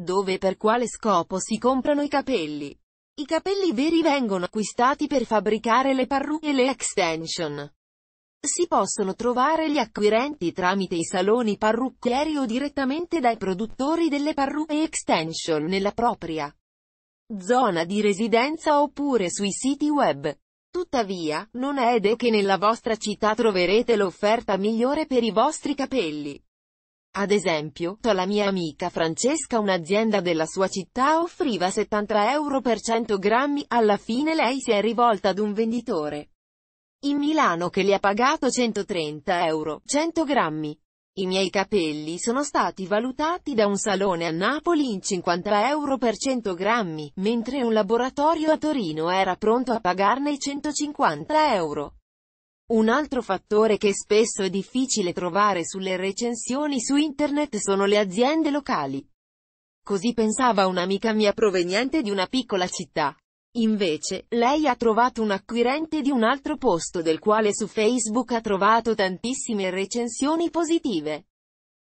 Dove e per quale scopo si comprano i capelli? I capelli veri vengono acquistati per fabbricare le parrucche e le extension. Si possono trovare gli acquirenti tramite i saloni parrucchieri o direttamente dai produttori delle parrucche e extension nella propria zona di residenza oppure sui siti web. Tuttavia, non è idea che nella vostra città troverete l'offerta migliore per i vostri capelli. Ad esempio, la mia amica Francesca un'azienda della sua città offriva 70 euro per 100 grammi, alla fine lei si è rivolta ad un venditore in Milano che le ha pagato 130 euro, 100 grammi. I miei capelli sono stati valutati da un salone a Napoli in 50 euro per 100 grammi, mentre un laboratorio a Torino era pronto a pagarne 150 euro. Un altro fattore che spesso è difficile trovare sulle recensioni su internet sono le aziende locali. Così pensava un'amica mia proveniente di una piccola città. Invece, lei ha trovato un acquirente di un altro posto del quale su Facebook ha trovato tantissime recensioni positive.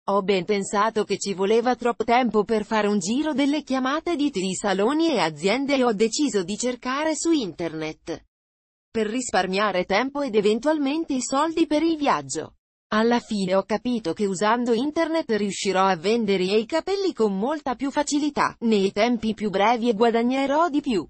Ho ben pensato che ci voleva troppo tempo per fare un giro delle chiamate di, di saloni e aziende e ho deciso di cercare su internet per risparmiare tempo ed eventualmente i soldi per il viaggio. Alla fine ho capito che usando internet riuscirò a vendere i capelli con molta più facilità, nei tempi più brevi e guadagnerò di più.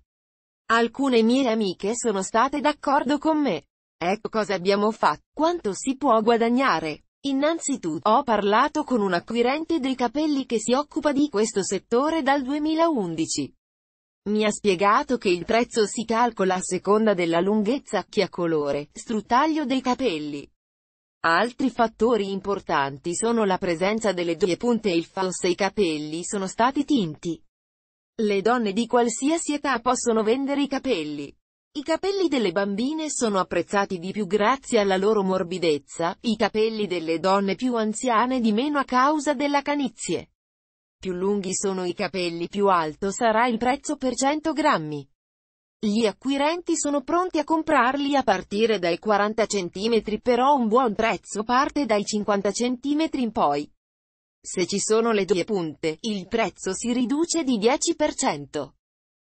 Alcune mie amiche sono state d'accordo con me. Ecco cosa abbiamo fatto. Quanto si può guadagnare? Innanzitutto, ho parlato con un acquirente dei capelli che si occupa di questo settore dal 2011. Mi ha spiegato che il prezzo si calcola a seconda della lunghezza, chiacolore, struttaglio dei capelli. Altri fattori importanti sono la presenza delle due punte e il fatto se i capelli sono stati tinti. Le donne di qualsiasi età possono vendere i capelli. I capelli delle bambine sono apprezzati di più grazie alla loro morbidezza, i capelli delle donne più anziane di meno a causa della canizie. Più lunghi sono i capelli più alto sarà il prezzo per 100 grammi. Gli acquirenti sono pronti a comprarli a partire dai 40 cm però un buon prezzo parte dai 50 cm in poi. Se ci sono le due punte, il prezzo si riduce di 10%.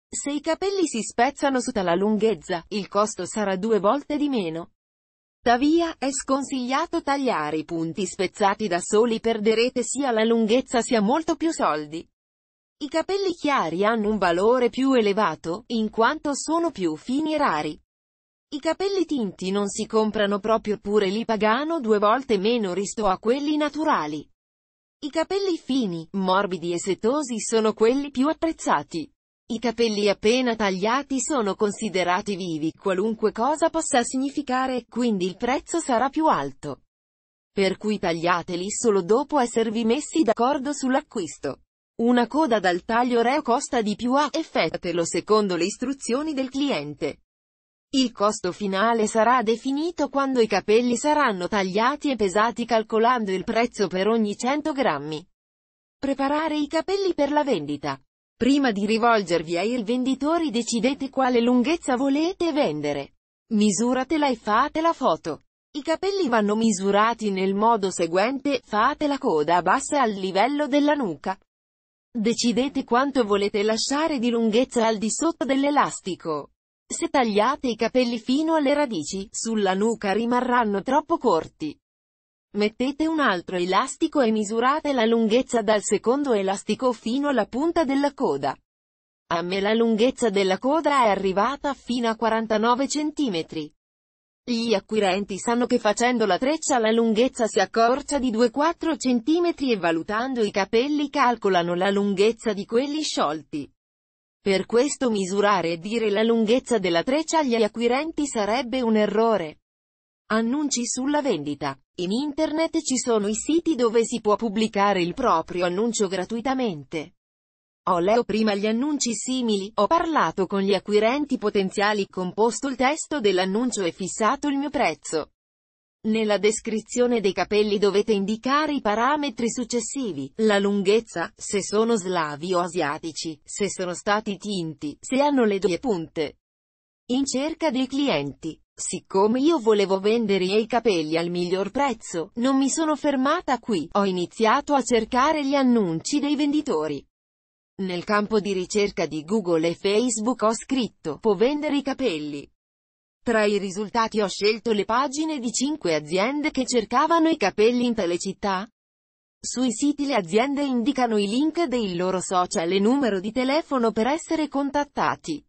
Se i capelli si spezzano su tala lunghezza, il costo sarà due volte di meno. Tuttavia, è sconsigliato tagliare i punti spezzati da soli perderete sia la lunghezza sia molto più soldi. I capelli chiari hanno un valore più elevato, in quanto sono più fini e rari. I capelli tinti non si comprano proprio pure li pagano due volte meno risto a quelli naturali. I capelli fini, morbidi e setosi sono quelli più apprezzati. I capelli appena tagliati sono considerati vivi, qualunque cosa possa significare, quindi il prezzo sarà più alto. Per cui tagliateli solo dopo esservi messi d'accordo sull'acquisto. Una coda dal taglio reo costa di più a effettatelo secondo le istruzioni del cliente. Il costo finale sarà definito quando i capelli saranno tagliati e pesati calcolando il prezzo per ogni 100 grammi. Preparare i capelli per la vendita. Prima di rivolgervi ai rivenditori decidete quale lunghezza volete vendere. Misuratela e fate la foto. I capelli vanno misurati nel modo seguente, fate la coda bassa al livello della nuca. Decidete quanto volete lasciare di lunghezza al di sotto dell'elastico. Se tagliate i capelli fino alle radici, sulla nuca rimarranno troppo corti. Mettete un altro elastico e misurate la lunghezza dal secondo elastico fino alla punta della coda. A me la lunghezza della coda è arrivata fino a 49 cm. Gli acquirenti sanno che facendo la treccia la lunghezza si accorcia di 2-4 cm e valutando i capelli calcolano la lunghezza di quelli sciolti. Per questo misurare e dire la lunghezza della treccia agli acquirenti sarebbe un errore. Annunci sulla vendita. In internet ci sono i siti dove si può pubblicare il proprio annuncio gratuitamente. Ho leo prima gli annunci simili, ho parlato con gli acquirenti potenziali, composto il testo dell'annuncio e fissato il mio prezzo. Nella descrizione dei capelli dovete indicare i parametri successivi, la lunghezza, se sono slavi o asiatici, se sono stati tinti, se hanno le due punte. In cerca dei clienti. Siccome io volevo vendere i capelli al miglior prezzo, non mi sono fermata qui, ho iniziato a cercare gli annunci dei venditori. Nel campo di ricerca di Google e Facebook ho scritto, può vendere i capelli. Tra i risultati ho scelto le pagine di 5 aziende che cercavano i capelli in tale città. Sui siti le aziende indicano i link dei loro social e numero di telefono per essere contattati.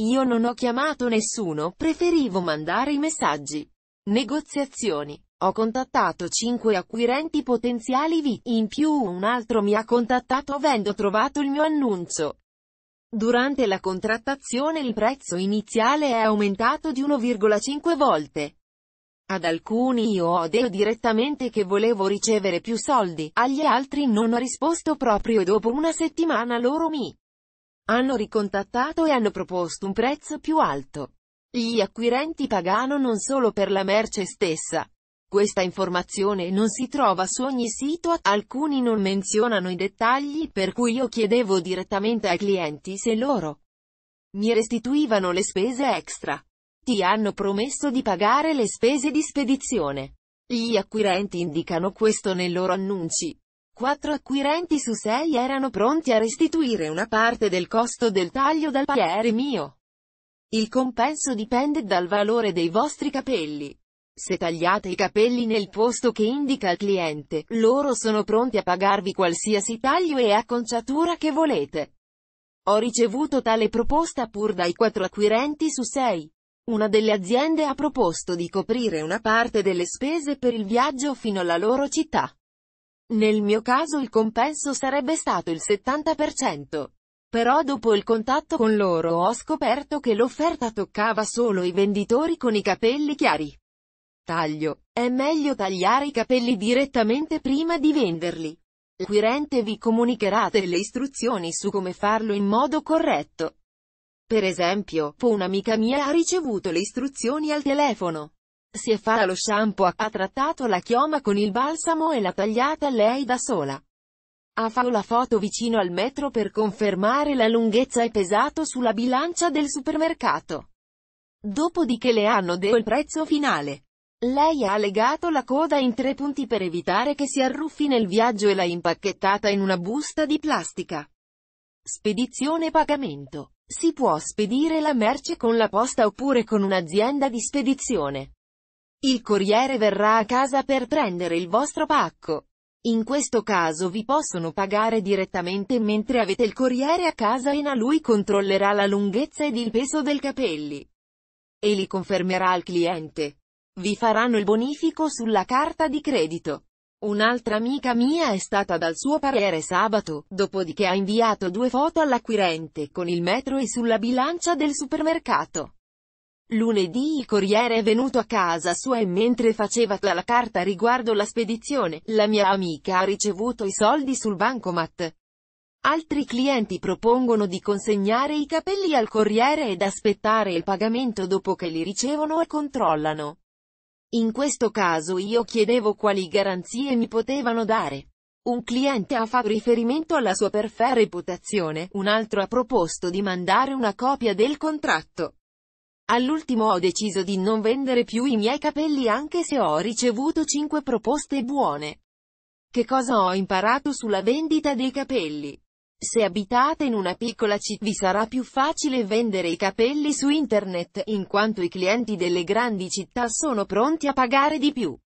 Io non ho chiamato nessuno, preferivo mandare i messaggi. Negoziazioni. Ho contattato 5 acquirenti potenziali V, in più un altro mi ha contattato avendo trovato il mio annuncio. Durante la contrattazione il prezzo iniziale è aumentato di 1,5 volte. Ad alcuni io ho detto direttamente che volevo ricevere più soldi, agli altri non ho risposto proprio e dopo una settimana loro mi hanno ricontattato e hanno proposto un prezzo più alto. Gli acquirenti pagano non solo per la merce stessa. Questa informazione non si trova su ogni sito, alcuni non menzionano i dettagli, per cui io chiedevo direttamente ai clienti se loro mi restituivano le spese extra. Ti hanno promesso di pagare le spese di spedizione. Gli acquirenti indicano questo nei loro annunci. Quattro acquirenti su sei erano pronti a restituire una parte del costo del taglio dal paiere mio. Il compenso dipende dal valore dei vostri capelli. Se tagliate i capelli nel posto che indica il cliente, loro sono pronti a pagarvi qualsiasi taglio e acconciatura che volete. Ho ricevuto tale proposta pur dai quattro acquirenti su sei. Una delle aziende ha proposto di coprire una parte delle spese per il viaggio fino alla loro città. Nel mio caso il compenso sarebbe stato il 70%. Però dopo il contatto con loro ho scoperto che l'offerta toccava solo i venditori con i capelli chiari. Taglio. È meglio tagliare i capelli direttamente prima di venderli. L'acquirente vi comunicherà delle istruzioni su come farlo in modo corretto. Per esempio, un'amica mia ha ricevuto le istruzioni al telefono. Si è fa lo shampoo, ha trattato la chioma con il balsamo e l'ha tagliata lei da sola. Ha fatto la foto vicino al metro per confermare la lunghezza e pesato sulla bilancia del supermercato. Dopodiché le hanno detto il prezzo finale. Lei ha legato la coda in tre punti per evitare che si arruffi nel viaggio e l'ha impacchettata in una busta di plastica. Spedizione e pagamento. Si può spedire la merce con la posta oppure con un'azienda di spedizione. Il corriere verrà a casa per prendere il vostro pacco. In questo caso vi possono pagare direttamente mentre avete il corriere a casa e na lui controllerà la lunghezza ed il peso del capelli. E li confermerà al cliente. Vi faranno il bonifico sulla carta di credito. Un'altra amica mia è stata dal suo parere sabato, dopodiché ha inviato due foto all'acquirente con il metro e sulla bilancia del supermercato. Lunedì il corriere è venuto a casa sua e mentre faceva la carta riguardo la spedizione, la mia amica ha ricevuto i soldi sul bancomat. Altri clienti propongono di consegnare i capelli al corriere ed aspettare il pagamento dopo che li ricevono e controllano. In questo caso io chiedevo quali garanzie mi potevano dare. Un cliente ha fatto riferimento alla sua perfetta reputazione, un altro ha proposto di mandare una copia del contratto. All'ultimo ho deciso di non vendere più i miei capelli anche se ho ricevuto 5 proposte buone. Che cosa ho imparato sulla vendita dei capelli? Se abitate in una piccola città vi sarà più facile vendere i capelli su internet, in quanto i clienti delle grandi città sono pronti a pagare di più.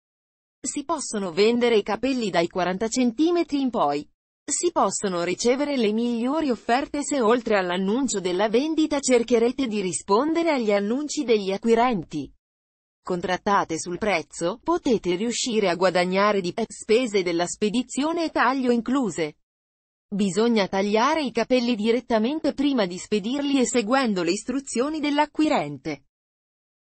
Si possono vendere i capelli dai 40 cm in poi. Si possono ricevere le migliori offerte se oltre all'annuncio della vendita cercherete di rispondere agli annunci degli acquirenti. Contrattate sul prezzo, potete riuscire a guadagnare di più, spese della spedizione e taglio incluse. Bisogna tagliare i capelli direttamente prima di spedirli e seguendo le istruzioni dell'acquirente.